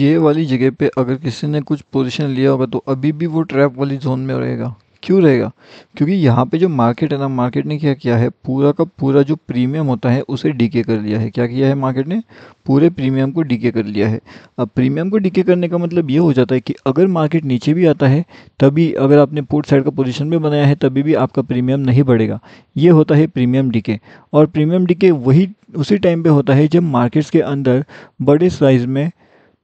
ये वाली जगह पे अगर किसी ने कुछ पोजीशन लिया होगा तो अभी भी वो ट्रैप वाली जोन में रहेगा क्यों रहेगा क्योंकि यहाँ पे जो मार्केट है ना मार्केट ने क्या किया है पूरा का पूरा जो प्रीमियम होता है उसे डीके कर लिया है क्या किया है मार्केट ने पूरे प्रीमियम को डीके कर लिया है अब प्रीमियम को डीके करने का मतलब ये हो जाता है कि अगर मार्केट नीचे भी आता है तभी अगर आपने पोर्ट साइड का पोजिशन भी बनाया है तभी भी आपका प्रीमियम नहीं बढ़ेगा ये होता है प्रीमियम डीके और प्रीमियम डीके वही उसी टाइम पर होता है जब मार्केट्स के अंदर बड़े साइज़ में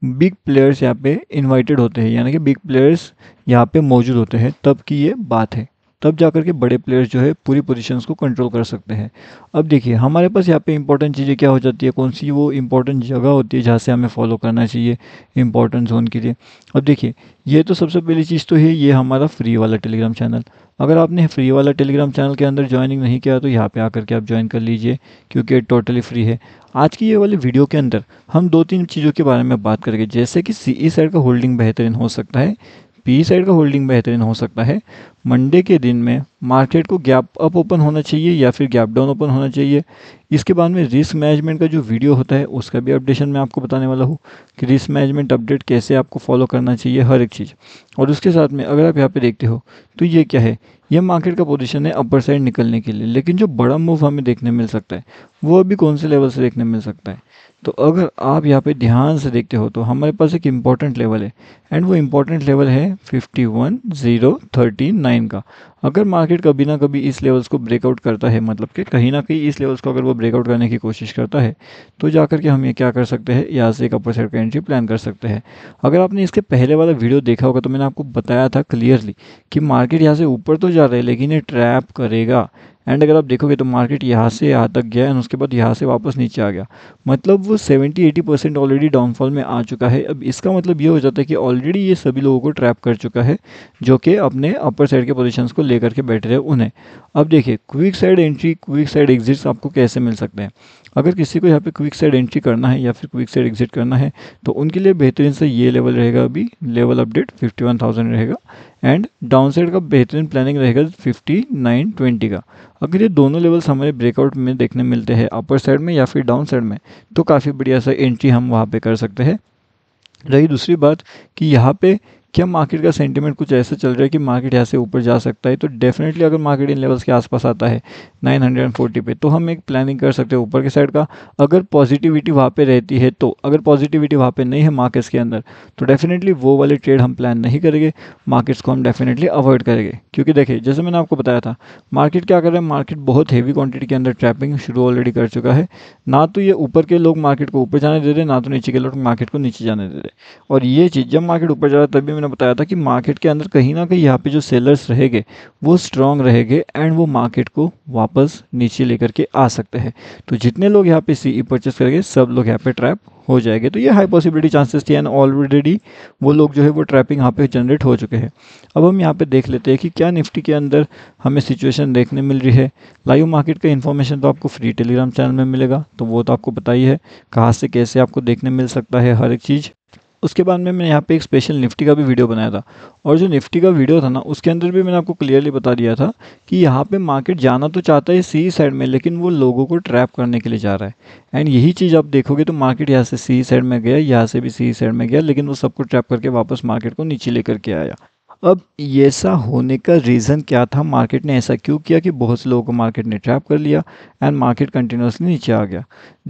बिग प्लेयर्स यहाँ पे इनवाइटेड होते हैं यानी कि बिग प्लेयर्स यहाँ पे मौजूद होते हैं तब की ये बात है तब जा के बड़े प्लेयर्स जो है पूरी पोजिशन को कंट्रोल कर सकते हैं अब देखिए हमारे पास यहाँ पर इंपॉर्टेंट चीज़ें क्या हो जाती है कौन सी वो इंपॉर्टेंट जगह होती है जहाँ से हमें फॉलो करना चाहिए इंपॉर्टेंट जोन के लिए अब देखिए ये तो सबसे पहली चीज़ तो है ये हमारा फ्री वाला टेलीग्राम चैनल अगर आपने फ्री वाला टेलीग्राम चैनल के अंदर ज्वाइनिंग नहीं किया तो यहाँ पे आकर के आप ज्वाइन कर लीजिए क्योंकि टोटली फ्री है आज की ये वाली वीडियो के अंदर हम दो तीन चीज़ों के बारे में बात करेंगे जैसे कि सी ई साइड का होल्डिंग बेहतरीन हो सकता है पी साइड का होल्डिंग बेहतरीन हो सकता है मंडे के दिन में मार्केट को गैप अप ओपन होना चाहिए या फिर गैप डाउन ओपन होना चाहिए इसके बाद में रिस्क मैनेजमेंट का जो वीडियो होता है उसका भी अपडेशन मैं आपको बताने वाला हूँ कि रिस्क मैनेजमेंट अपडेट कैसे आपको फॉलो करना चाहिए हर एक चीज़ और उसके साथ में अगर आप यहाँ पर देखते हो तो ये क्या है यह मार्केट का पोजिशन है अपर साइड निकलने के लिए लेकिन जो बड़ा मूव हमें देखने मिल सकता है वो अभी कौन से लेवल से देखने मिल सकता है तो अगर आप यहाँ पे ध्यान से देखते हो तो हमारे पास एक इम्पॉर्टेंट लेवल है एंड वो इम्पॉर्टेंट लेवल है fifty one zero thirty nine का अगर मार्केट कभी ना कभी इस लेवल्स को ब्रेकआउट करता है मतलब कि कहीं ना कहीं इस लेवल्स को अगर वो ब्रेकआउट करने की कोशिश करता है तो जाकर के हम ये क्या कर सकते हैं यहाँ से एक अपर साइड का एंट्री प्लान कर सकते हैं अगर आपने इसके पहले वाला वीडियो देखा होगा तो मैंने आपको बताया था क्लियरली कि मार्केट यहाँ से ऊपर तो जा रहा है लेकिन ये ट्रैप करेगा एंड अगर आप देखोगे तो मार्केट यहाँ से यहाँ तक गया एंड उसके बाद यहाँ से वापस नीचे आ गया मतलब वो 70-80 परसेंट ऑलरेडी डाउनफॉल में आ चुका है अब इसका मतलब ये हो जाता है कि ऑलरेडी ये सभी लोगों को ट्रैप कर चुका है जो कि अपने अपर साइड के पोजिशन को लेकर के बैठे रहे उन्हें अब देखिए quick side entry quick side exits आपको कैसे मिल सकते हैं अगर किसी को यहाँ पे क्विक साइड एंट्री करना है या फिर क्विक साइड एग्जिट करना है तो उनके लिए बेहतरीन से ये लेवल रहेगा अभी लेवल अपडेट 51,000 रहेगा एंड डाउन साइड का बेहतरीन प्लानिंग रहेगा 5920 का अगर ये दोनों लेवल्स हमारे ब्रेकआउट में देखने मिलते हैं अपर साइड में या फिर डाउन साइड में तो काफ़ी बढ़िया सा एंट्री हम वहाँ पर कर सकते हैं रही दूसरी बात कि यहाँ पर क्या मार्केट का सेंटीमेंट कुछ ऐसा चल रहा है कि मार्केट यहाँ से ऊपर जा सकता है तो डेफिनेटली अगर मार्केट इन लेवल्स के आसपास आता है 940 पे तो हम एक प्लानिंग कर सकते हैं ऊपर के साइड का अगर पॉजिटिविटी वहाँ पे रहती है तो अगर पॉजिटिविटी वहाँ पे नहीं है मार्केट्स के अंदर तो डेफिनेटली वो वाले ट्रेड हम प्लान नहीं करेंगे मार्केट्स को हम डेफिनेटली अवॉइड करेंगे क्योंकि देखिए जैसे मैंने आपको बताया था मार्केट क्या कर रहा है मार्केट बहुत हैवी क्वान्टिटी के अंदर ट्रैपिंग शुरू ऑलरेडी कर चुका है ना तो ये ऊपर के लोग मार्केट को ऊपर जाने दे रहे ना तो नीचे के लोग मार्केट को नीचे जाने दे रहे और ये चीज़ जब मार्केट ऊपर जा रहा है तभी मैंने बताया था कि मार्केट के अंदर कहीं ना कहीं यहाँ पे जो सेलर्स रहेंगे वो स्ट्रांग रहेंगे एंड वो मार्केट को वापस नीचे लेकर के आ सकते हैं तो जितने लोग यहाँ पे सीई परचेस e करेंगे सब लोग यहाँ पे ट्रैप हो जाएंगे तो ये हाई पॉसिबिलिटी चांसेस थी एंड ऑलरेडी वो लोग जो है वो ट्रैपिंग यहाँ पे जनरेट हो चुके हैं अब हम यहाँ पे देख लेते हैं कि क्या निफ्टी के अंदर हमें सिचुएशन देखने मिल रही है लाइव मार्केट का इन्फॉर्मेशन तो आपको फ्री टेलीग्राम चैनल में मिलेगा तो वो तो आपको बताइए कहाँ से कैसे आपको देखने मिल सकता है हर एक चीज़ उसके बाद में मैंने यहाँ पे एक स्पेशल निफ्टी का भी वीडियो बनाया था और जो निफ्टी का वीडियो था ना उसके अंदर भी मैंने आपको क्लियरली बता दिया था कि यहाँ पे मार्केट जाना तो चाहता है सी साइड में लेकिन वो लोगों को ट्रैप करने के लिए जा रहा है एंड यही चीज़ आप देखोगे तो मार्केट यहाँ से सी साइड में गया यहाँ से भी सी साइड में गया लेकिन वो सबको ट्रैप करके वापस मार्केट को नीचे लेकर के आया अब ऐसा होने का रीज़न क्या था मार्केट ने ऐसा क्यों किया कि बहुत से लोगों को मार्केट ने ट्रैप कर लिया एंड मार्केट कंटिन्यूसली नीचे आ गया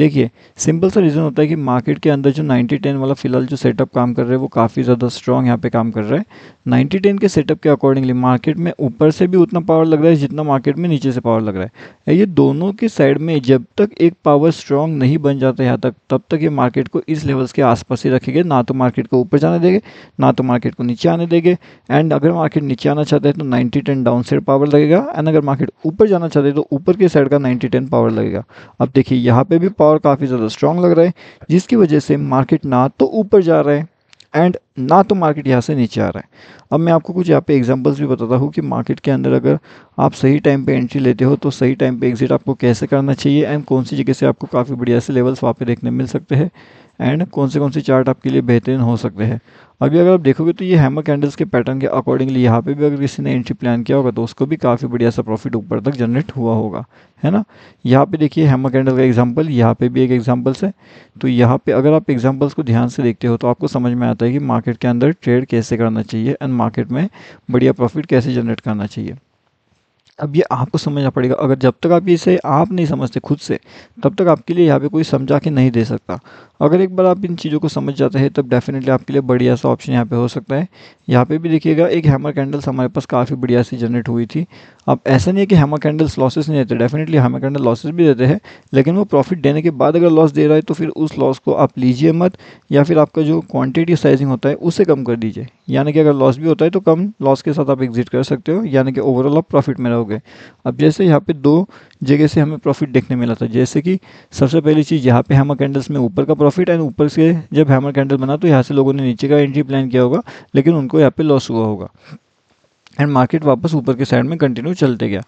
देखिए सिंपल सा रीज़न होता है कि मार्केट के अंदर जो 90 10 वाला फिलहाल जो सेटअप काम कर रहा है वो काफ़ी ज़्यादा स्ट्रॉन्ग यहाँ पे काम कर रहा है 90 10 के सेटअप के अकॉर्डिंगली मार्केट में ऊपर से भी उतना पावर लग रहा है जितना मार्केट में नीचे से पावर लग रहा है ये दोनों के साइड में जब तक एक पावर स्ट्रॉन्ग नहीं बन जाता यहाँ तक तब तक ये मार्केट को इस लेवल्स के आसपास ही रखेंगे ना तो मार्केट को ऊपर जाने देंगे ना तो मार्केट को नीचे आने देंगे एंड अगर मार्केट नीचे आना चाहते हैं तो ninety ten down side power लगेगा एंड अगर मार्केट ऊपर जाना चाहते हैं तो ऊपर के साइड का नाइन्टी टेन पावर लगेगा अब देखिए यहाँ पर भी पावर और काफ़ी ज़्यादा स्ट्रॉन्ग लग रहा है जिसकी वजह से मार्केट ना तो ऊपर जा रहा है एंड ना तो मार्केट यहाँ से नीचे आ रहा है अब मैं आपको कुछ यहाँ पे एग्जांपल्स भी बताता हूँ कि मार्केट के अंदर अगर आप सही टाइम पे एंट्री लेते हो तो सही टाइम पे एग्जिट आपको कैसे करना चाहिए एंड कौन सी जगह से आपको काफ़ी बढ़िया से लेवल्स वहाँ पे देखने मिल सकते हैं एंड कौन से कौन से चार्ट आपके लिए बेहतरीन हो सकते हैं अभी अगर आप देखोगे तो ये हैमर कैंडल्स के पैटर्न के अकॉर्डिंगली यहाँ पे भी अगर किसी ने एंट्री प्लान किया होगा तो उसको भी काफ़ी बढ़िया सा प्रॉफिट ऊपर तक जनरेट हुआ होगा है ना यहाँ पे देखिए हैमर कैंडल का एग्जांपल यहाँ पे भी एक एग्जांपल्स है तो यहाँ पे अगर आप एग्जांपल्स को ध्यान से देखते हो तो आपको समझ में आता है कि मार्केट के अंदर ट्रेड कैसे करना चाहिए एंड मार्केट में बढ़िया प्रॉफिट कैसे जनरेट करना चाहिए अब ये आपको समझना पड़ेगा अगर जब तक आप इसे आप नहीं समझते खुद से तब तक आपके लिए यहाँ पे कोई समझा के नहीं दे सकता अगर एक बार आप इन चीज़ों को समझ जाते हैं तब डेफिनेटली आपके लिए बढ़िया सा ऑप्शन यहाँ पे हो सकता है यहाँ पे भी देखिएगा एक हैमर कैंडल्स हमारे पास काफ़ी बढ़िया सी जनरेट हुई थी अब ऐसा नहीं है कि हैमर कैंडल्स लॉसेस नहीं देते डेफिनेटली हैमर कैंडल लॉसेज भी देते हैं लेकिन वो प्रॉफिट देने के बाद अगर लॉस दे रहा है तो फिर उस लॉस को आप लीजिए मत या फिर आपका जो क्वान्टिटी साइजिंग होता है उसे कम कर दीजिए यानी कि अगर लॉस भी होता है तो कम लॉस के साथ आप एग्जिट कर सकते हो यानी कि ओवरऑल आप प्रॉफिट में रहोगे अब जैसे यहाँ पे दो जगह से हमें प्रॉफिट देखने मिला था जैसे कि सबसे पहली चीज़ यहाँ पे हैमर कैंडल्स में ऊपर का प्रॉफिट एंड ऊपर से जब हैमर कैंडल बना तो यहाँ से लोगों ने नीचे का एंट्री प्लान किया होगा लेकिन उनको यहाँ पर लॉस हुआ होगा एंड मार्केट वापस ऊपर के साइड में कंटिन्यू चलते गया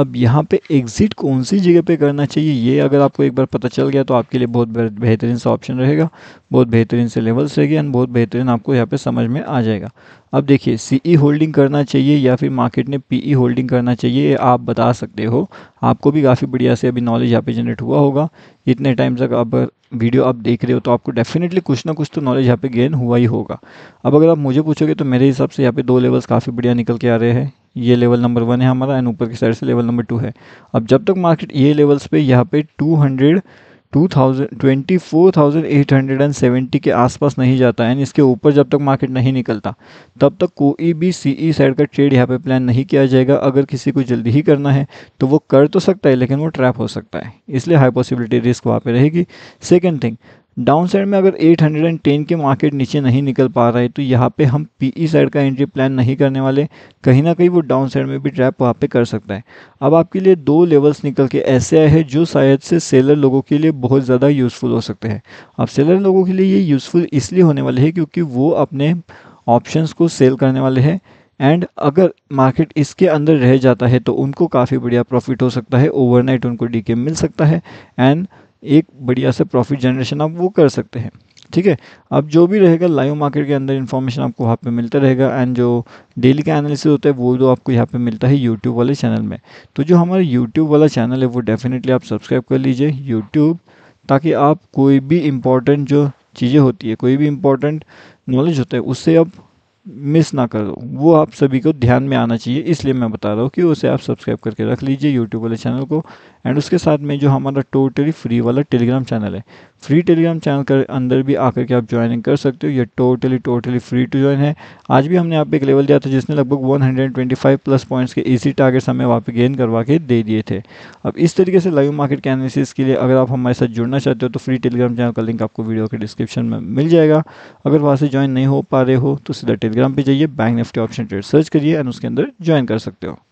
अब यहाँ पे एग्ज़िट कौन सी जगह पे करना चाहिए ये अगर आपको एक बार पता चल गया तो आपके लिए बहुत बेहतरीन सा ऑप्शन रहेगा बहुत बेहतरीन से लेवल्स रहेगी एंड बहुत बेहतरीन आपको यहाँ पे समझ में आ जाएगा अब देखिए सीई होल्डिंग e करना चाहिए या फिर मार्केट ने पीई होल्डिंग करना चाहिए आप बता सकते हो आपको भी काफ़ी बढ़िया से अभी नॉलेज यहाँ पे जनरेट हुआ होगा इतने टाइम तक अब वीडियो आप देख रहे हो तो आपको डेफिनेटली कुछ ना कुछ तो नॉलेज यहाँ पे गेन हुआ ही होगा अब अगर आप मुझे पूछोगे तो मेरे हिसाब से यहाँ पर दो लेवल्स काफ़ी बढ़िया निकल के आ रहे हैं ये लेवल नंबर वन है हमारा एंड ऊपर की साइड से लेवल नंबर टू है अब जब तक मार्केट ये लेवल्स पर यहाँ पर two hundred two thousand twenty four thousand eight hundred and seventy के आसपास नहीं जाता है इसके ऊपर जब तक मार्केट नहीं निकलता तब तक कोई भी सी ई साइड का ट्रेड यहाँ पे प्लान नहीं किया जाएगा अगर किसी को जल्दी ही करना है तो वो कर तो सकता है लेकिन वो ट्रैप हो सकता है इसलिए हाई पॉसिबिलिटी रिस्क वहाँ पे रहेगी सेकेंड थिंग डाउन साइड में अगर 810 के मार्केट नीचे नहीं निकल पा रहा है तो यहाँ पे हम पीई साइड e का एंट्री प्लान नहीं करने वाले कहीं ना कहीं वो डाउन साइड में भी ट्रैप वहाँ पे कर सकता है अब आपके लिए दो लेवल्स निकल के ऐसे आए हैं जो शायद से सेलर लोगों के लिए बहुत ज़्यादा यूज़फुल हो सकते हैं अब सेलर लोगों के लिए ये यूज़फुल इसलिए होने वाले हैं क्योंकि वो अपने ऑप्शन को सेल करने वाले हैं एंड अगर मार्केट इसके अंदर रह जाता है तो उनको काफ़ी बढ़िया प्रॉफिट हो सकता है ओवरनाइट उनको डी मिल सकता है एंड एक बढ़िया से प्रॉफिट जनरेशन आप वो कर सकते हैं ठीक है अब जो भी रहेगा लाइव मार्केट के अंदर इन्फॉर्मेशन आपको वहाँ पे मिलता रहेगा एंड जो डेली का एनालिसिस होता है वो जो तो आपको यहाँ पे मिलता है यूट्यूब वाले चैनल में तो जो हमारा यूट्यूब वाला चैनल है वो डेफिनेटली आप सब्सक्राइब कर लीजिए यूट्यूब ताकि आप कोई भी इम्पॉर्टेंट जो चीज़ें होती है कोई भी इम्पॉर्टेंट नॉलेज होता है उससे आप मिस ना करो वो आप सभी को ध्यान में आना चाहिए इसलिए मैं बता रहा हूँ कि उसे आप सब्सक्राइब करके रख लीजिए यूट्यूब वाले चैनल को एंड उसके साथ में जो हमारा टोटली फ्री वाला टेलीग्राम चैनल है फ्री टेलीग्राम चैनल के अंदर भी आकर के आप ज्वाइनिंग कर सकते हो ये totally totally free to join है आज भी हमने आप एक लेवल दिया था जिसने लगभग 125 प्लस पॉइंट्स के इसी टारगेट्स हमें वहाँ पे गेन करवा के दे दिए थे अब इस तरीके से लाइव मार्केट के एनालिसिस के लिए अगर आप हमारे साथ जुड़ना चाहते हो तो फ्री टेलीग्राम चैनल का लिंक आपको वीडियो के डिस्क्रिप्शन में मिल जाएगा अगर वहाँ से ज्वाइन नहीं हो पा रहे हो तो सीधा टेलीग्राम पर जाइए bank Nifty option trade search करिए एंड उसके अंदर ज्वाइन कर सकते हो